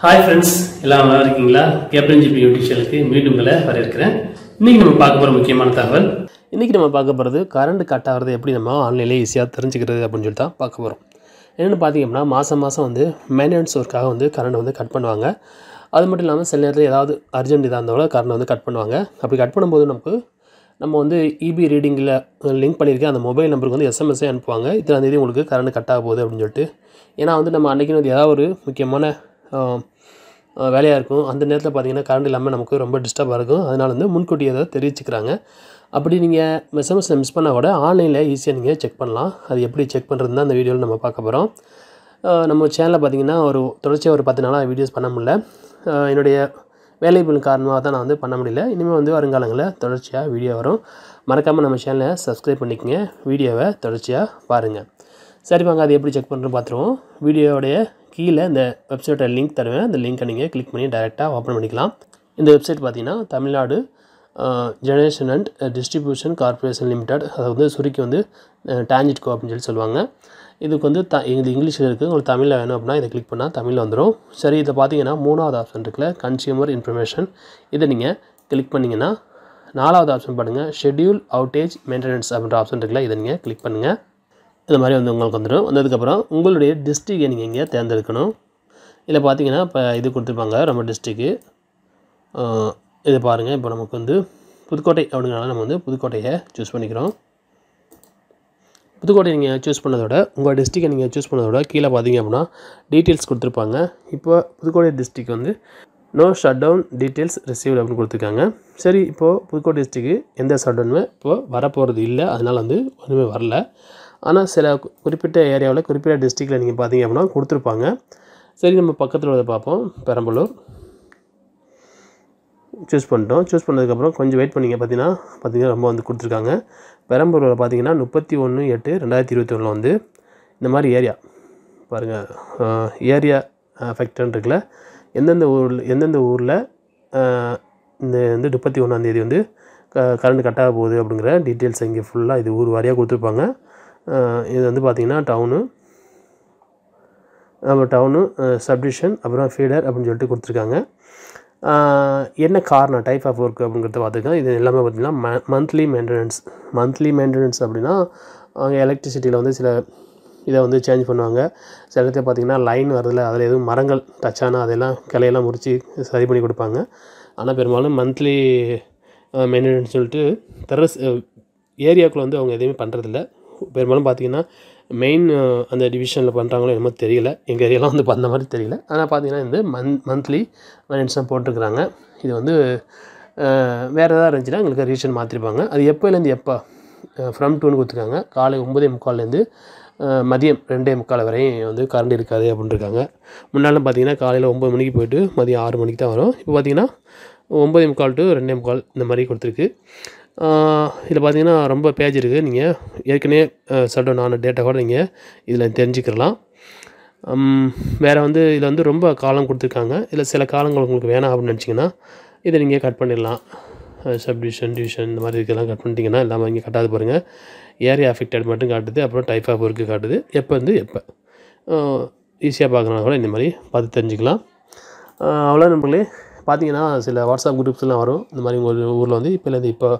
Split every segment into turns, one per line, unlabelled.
hi friends எல்லாம் நல்லா இருக்கீங்களா கேப்டன் ஜிபி யூடியூப் சேனலுக்கு மீண்டும் உங்களை வரவேற்கிறேன் இன்றைக்கி நம்ம பார்க்க போகிற முக்கியமான தகவல் இன்றைக்கி நம்ம பார்க்க போகிறது கரண்ட் கட் ஆகிறது எப்படி நம்ம ஆன்லைனில் ஈஸியாக தெரிஞ்சுக்கிறது அப்படின்னு சொல்லிட்டு தான் பார்க்க போகிறோம் என்னென்னு அப்படின்னா மாதம் மாதம் வந்து மெயின்டெனன்ஸ் ஒர்க்காக வந்து கரண்ட் வந்து கட் பண்ணுவாங்க அது மட்டும் இல்லாமல் சில நேரத்தில் ஏதாவது அர்ஜென்ட் இதாக இருந்தாலும் கரண்ட் வந்து கட் பண்ணுவாங்க அப்படி கட் பண்ணும்போது நமக்கு நம்ம வந்து இபி e ரீடிங்கில் லிங்க் பண்ணியிருக்கேன் அந்த மொபைல் நம்பருக்கு வந்து எஸ்எம்எஸ்ஸே அனுப்புவாங்க இத்தனாந்தேதி உங்களுக்கு கரண்ட் கட் ஆக போகுது அப்படின்னு சொல்லிட்டு ஏன்னா வந்து நம்ம அன்றைக்கி வந்து ஏதாவது ஒரு முக்கியமான வேலையாக இருக்கும் அந்த நேரத்தில் பார்த்திங்கன்னா கரண்ட் இல்லாமல் நமக்கு ரொம்ப டிஸ்டர்பாக இருக்கும் அதனால் வந்து முன்கூட்டியே அதை தெரிவிச்சுக்கிறாங்க அப்படி நீங்கள் எஸ்எம்எஸில் மிஸ் பண்ணால் கூட ஆன்லைனில் ஈஸியாக நீங்கள் செக் பண்ணலாம் அது எப்படி செக் பண்ணுறதுன்னு தான் அந்த வீடியோவில் நம்ம பார்க்க போகிறோம் நம்ம சேனலில் பார்த்திங்கன்னா ஒரு தொடர்ச்சியாக ஒரு பத்து நாளாக வீடியோஸ் பண்ண முடியல என்னுடைய வேலைப்பின் காரணமாக தான் நான் வந்து பண்ண முடியல இனிமேல் வந்து வருங்காலங்களில் தொடர்ச்சியாக வீடியோ வரும் மறக்காமல் நம்ம சேனலை சப்ஸ்கிரைப் பண்ணிக்கோங்க வீடியோவை தொடர்ச்சியாக பாருங்கள் சரி வாங்க அது எப்படி செக் பண்ணுறோம் பார்த்துருவோம் வீடியோடைய கீழே இந்த வெப்சைட்டை லிங்க் தருவேன் அந்த லிங்க்கை நீங்கள் கிளிக் பண்ணி டைரெக்டாக ஓப்பன் பண்ணிக்கலாம் இந்த வெப்சைட் பார்த்தீங்கன்னா Tamil Nadu generation and distribution corporation limited அதை வந்து சுருக்கி வந்து டேஞ்சிட்கோ அப்படின்னு சொல்லி சொல்லுவாங்க இதுக்கு வந்து த இது இங்கிலீஷில் இருக்குது உங்களுக்கு தமிழில் வேணும் அப்படின்னா இதை கிளிக் பண்ணால் தமிழில் வந்துடும் சரி இதை பார்த்தீங்கன்னா மூணாவது ஆப்ஷன் இருக்குல்ல கன்சியூமர் இன்ஃபர்மேஷன் இதை நீங்கள் கிளிக் பண்ணிங்கன்னா நாலாவது ஆப்ஷன் பாருங்கள் ஷெட்யூல் அவுட்டேஜ் மெயின்டெனன்ஸ் அப்படின்ற ஆப்ஷன் இருக்குல்ல இதை நீங்கள் கிளிக் பண்ணுங்கள் இந்த மாதிரி வந்து உங்களுக்கு வந்துடும் வந்ததுக்கப்புறம் உங்களுடைய டிஸ்ட்ரிக்டை நீங்கள் எங்கேயா தேர்ந்தெடுக்கணும் இதில் பார்த்தீங்கன்னா இப்போ இது கொடுத்துருப்பாங்க நம்ம டிஸ்ட்ரிக்கு இதை பாருங்கள் இப்போ நமக்கு வந்து புதுக்கோட்டை அப்படிங்கிறனால நம்ம வந்து புதுக்கோட்டையை சூஸ் பண்ணிக்கிறோம் புதுக்கோட்டை நீங்கள் சூஸ் பண்ணதோட உங்கள் டிஸ்ட்ரிக்டை நீங்கள் சூஸ் பண்ணதோட கீழே பார்த்தீங்க அப்படின்னா டீட்டெயில்ஸ் கொடுத்துருப்பாங்க இப்போ புதுக்கோட்டை டிஸ்ட்ரிக் வந்து no shut down details receive அப்படின்னு கொடுத்துருக்காங்க சரி இப்போது புதுக்கோட்டை டிஸ்ட்ரிக்கு எந்த ஷட் டவுனுமே இப்போது வரப்போகிறது இல்லை அதனால் வந்து ஒன்றுமே வரல ஆனால் சில குறிப்பிட்ட ஏரியாவில் குறிப்பிட்ட டிஸ்ட்ரிக்டில் நீங்கள் பார்த்தீங்க அப்படின்னா கொடுத்துருப்பாங்க சரி நம்ம பக்கத்தில் உள்ளதை பார்ப்போம் பெரம்பலூர் சூஸ் பண்ணிட்டோம் சூஸ் பண்ணதுக்கப்புறம் கொஞ்சம் வெயிட் பண்ணிங்க பார்த்தீங்கன்னா பார்த்தீங்கன்னா ரொம்ப வந்து கொடுத்துருக்காங்க பெரம்பலூரில் பார்த்தீங்கன்னா முப்பத்தி ஒன்று எட்டு ரெண்டாயிரத்தி இருபத்தி ஒன்றில் வந்து இந்த மாதிரி ஏரியா பாருங்கள் ஏரியா ஃபேக்டர்னு இருக்குல்ல எந்தெந்த ஊரில் எந்தெந்த ஊரில் இந்த வந்து முப்பத்தி ஒன்றாந்தேதி வந்து க கரண்ட் கட்டாக போகுது அப்படிங்கிற டீட்டெயில்ஸ் இங்கே ஃபுல்லாக இது ஊர் வாரியாக கொடுத்துருப்பாங்க இது வந்து பார்த்திங்கன்னா டவுனு நம்ம டவுனு சப்டிஷன் அப்புறம் ஃபீடர் அப்படின்னு சொல்லிட்டு கொடுத்துருக்காங்க என்ன காரணம் டைப் ஆஃப் ஒர்க் அப்படிங்கிறத பார்த்துக்கலாம் இது எல்லாமே பார்த்திங்கன்னா ம மந்த்லி மெயின்டெனன்ஸ் மந்த்லி மெயின்டெனன்ஸ் அப்படின்னா அவங்க எலக்ட்ரிசிட்டியில் வந்து சில இதை வந்து சேஞ்ச் பண்ணுவாங்க சில இடத்துல பார்த்திங்கன்னா லைன் வரதில்ல அதில் எதுவும் மரங்கள் டச் ஆனால் அதெல்லாம் கிளையெல்லாம் முறித்து சரி பண்ணி கொடுப்பாங்க ஆனால் பெரும்பாலும் மந்த்லி மெயின்டெனன்ஸ் சொல்லிட்டு டெரஸ் ஏரியாவுக்குள்ளே வந்து அவங்க எதுவுமே பண்ணுறதில்ல பெரும்பாலும் பார்த்திங்கன்னா மெயின் அந்த டிவிஷனில் பண்ணுறாங்களோ என்னமோ தெரியல எங்கள் ஏரியாலாம் வந்து அந்த மாதிரி தெரியல ஆனால் பார்த்திங்கன்னா இந்த மந்த் மந்த்லி மெயின்டெனன்ஸ்லாம் போட்டிருக்கிறாங்க இது வந்து வேறு எதாவது இருந்துச்சுன்னா எங்களுக்கு ரிவிஷன் மாற்றிருப்பாங்க அது எப்போலேருந்து எப்போ ஃப்ரம் டூன்னு கொடுத்துருக்காங்க காலை ஒம்பதே முக்கால்லேருந்து மதியம் ரெண்டே முக்கால் வரையும் வந்து கரண்ட் இருக்காது அப்படின்ட்டுருக்காங்க முன்னாலும் பார்த்திங்கன்னா காலையில் ஒம்பது மணிக்கு போயிட்டு மதியம் ஆறு மணிக்கு தான் வரும் இப்போ பார்த்திங்கன்னா ஒம்பதே முக்கால் டு ரெண்டே முக்கால் இந்த மாதிரி கொடுத்துருக்கு இதில் பார்த்தீங்கன்னா ரொம்ப பேஜ் இருக்குது நீங்கள் ஏற்கனவே சட்டவுன் ஆன டேட்டா கூட நீங்கள் இதில் தெரிஞ்சுக்கிறலாம் வேறு வந்து இதில் வந்து ரொம்ப காலம் கொடுத்துருக்காங்க இதில் சில காலங்கள் உங்களுக்கு வேணாம் அப்படின்னு நினச்சிங்கன்னா இதை நீங்கள் கட் பண்ணிடலாம் சப்டிவிஷன் டிவிஷன் இந்த மாதிரி இதெல்லாம் கட் பண்ணிட்டீங்கன்னா இல்லாமல் இங்கே கட்டாது பாருங்கள் ஏரியா அஃபெக்டட் மட்டும் காட்டுது அப்புறம் டைப் ஆஃப் ஒர்க்கு காட்டுது எப்போ வந்து எப்போ ஈஸியாக பார்க்கறனால கூட இந்த மாதிரி பார்த்து தெரிஞ்சுக்கலாம் அவ்வளோ நம்மளே பார்த்தீங்கன்னா சில வாட்ஸ்அப் குரூப்ஸ்லாம் வரும் இந்த மாதிரி உங்கள் ஊரில் வந்து இப்போலேருந்து இப்போ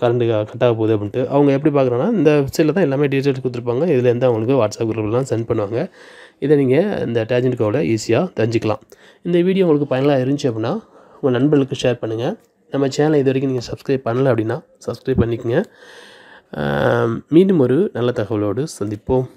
கரண்ட்டு கட் ஆக போகுது அப்படின்ட்டு அவங்க எப்படி பார்க்குறோன்னா இந்த வெப்சைட்டில் தான் எல்லாமே டீட்டெயில்ஸ் கொடுத்துருப்பாங்க இதுலேருந்து அவங்களுக்கு வாட்ஸ்அப் குரூப்லாம் சென்ட் பண்ணுவாங்க இதை நீங்கள் இந்த டேஜென்ட் கோவில் ஈஸியாக தெரிஞ்சுக்கலாம் இந்த வீடியோ உங்களுக்கு பயனாக இருந்துச்சு அப்படின்னா உங்கள் நண்பர்களுக்கு ஷேர் பண்ணுங்கள் நம்ம சேனலை இது வரைக்கும் நீங்கள் சப்ஸ்கிரைப் பண்ணலை அப்படின்னா சப்ஸ்கிரைப் பண்ணிக்கோங்க மீண்டும் ஒரு நல்ல தகவலோடு சந்திப்போம்